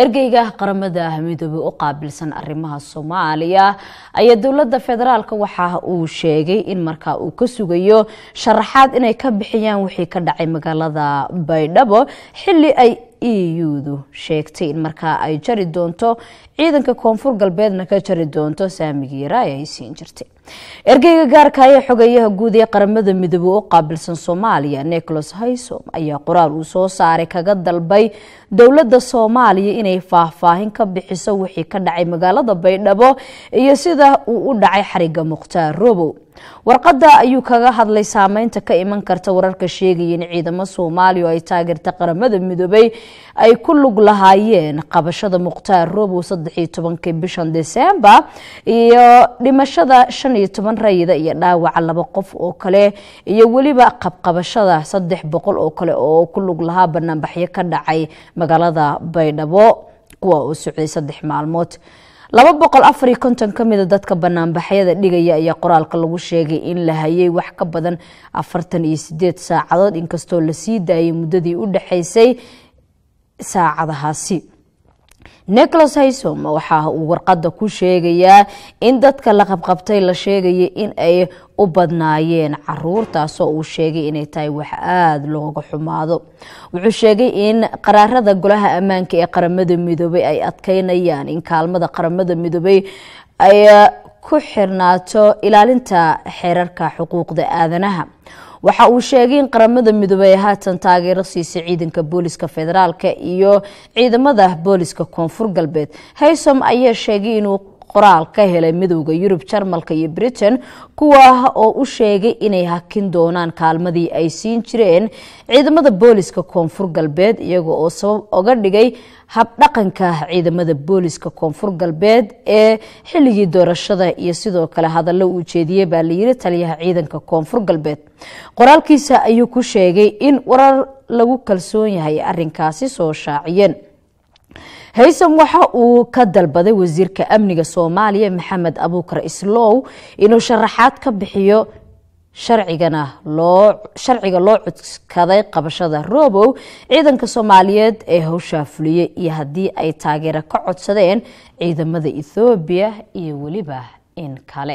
ergeyga qaramada midoobe u qaabilsan arrimaha soomaaliya ayaa dowladda federaalk waxa uu sheegay in marka uu ka sugayo sharaxaad inay ka bixiyaan wixii ka dhacay magaalada baydhabo xili ay e u-du sheegtay in markaa ay jari doonto ciidanka koonfur galbeedna ka jari doonto saamigiira ee ay siin jirtay ergeyga gaarka ee xogeeyaha guud ee qaramada midoobe u qaabilsan soomaaliya nicholas haysom ayaa qoraal uu soo saaray kaga dalbay dowladda soomaaliya inay faahfaahin ka bixiso wixii ka dhacay magaalada baydhabo iyo sida uu u dhacay xariga mukhtaar robow warqadda ayuu kaga hadlay saameynta ka iman karta wararka sheegaya in ciidamo soomaaliya oo ay taageerta qaramada midoobay ay ku lug lahaayeen qabashada mukhtaar robow saddexii tobankii bishan desembar iyo dhimashada shan iyo toban rayida iyo dhaawaca laba qof oo kale iyo weliba qabqabashada saddex boqol oo kale oo ku lug lahaa banaanbaxyo ka dhacay magaalada baydhabo kuwa oo socday saddex maalmood laba boqol afar iyo konton ka mida ah dadka banaanbaxyada dhigaya ayaa qoraalka lagu sheegay in la hayay wax ka badan afartan iyo sideed saacadood inkastoo lasii daayay muddadii u dhexeysay saacadahaasi nicholas haysom waxa uu warqadda ku sheegayaa in dadka la qabqabtay la sheegaya in ay u badnaayeen caruurtaasoo uu sheegay inay tahay wax aada looga xumaado wuxuu sheegay in qaraarada golaha ammaanka ee qaramada midoobay ay adkeynayaan in kaalmada qaramada midoobay ay ku xirnaato ilaalinta xeerarka xuquuqda aadanaha waxa uu sheegay in qaramada midoobe ay haatan taageero siisay ciidanka booliska federaalk iyo ciidamada booliska koonfur galbeed haysom ayaa sheegay inuu qoraal ka helay midowda yurub jarmalka iyo britain kuwaah oo u sheegay inay hakin doonaan kaalmadii ay siin jireen ciidamada booliska koonfur galbeed iyaga oo sabab oga dhigay habdhaqanka ah ciidamada booliska koonfur galbeed ee xilligii doorashada iyo sidoo kale hadallo uu jeediyey baa layiri taliyaha ciidanka koonfur galbeed qoraalkiisa ayuu ku sheegay in warar lagu kalsoon yahay arinkaasi soo shaaciyeen haysan waxa uu ka dalbaday wasiirka amniga soomaaliya maxamed abuukar islow inuu sharaxaad ka bixiyo sharcigana sharciga loo codkaday qabashada robow ciidanka soomaaliyeed ee howshaa fuliyey iyo haddii ay taageero ka codsadeen ciidamada ethoobiya iyo weliba in kale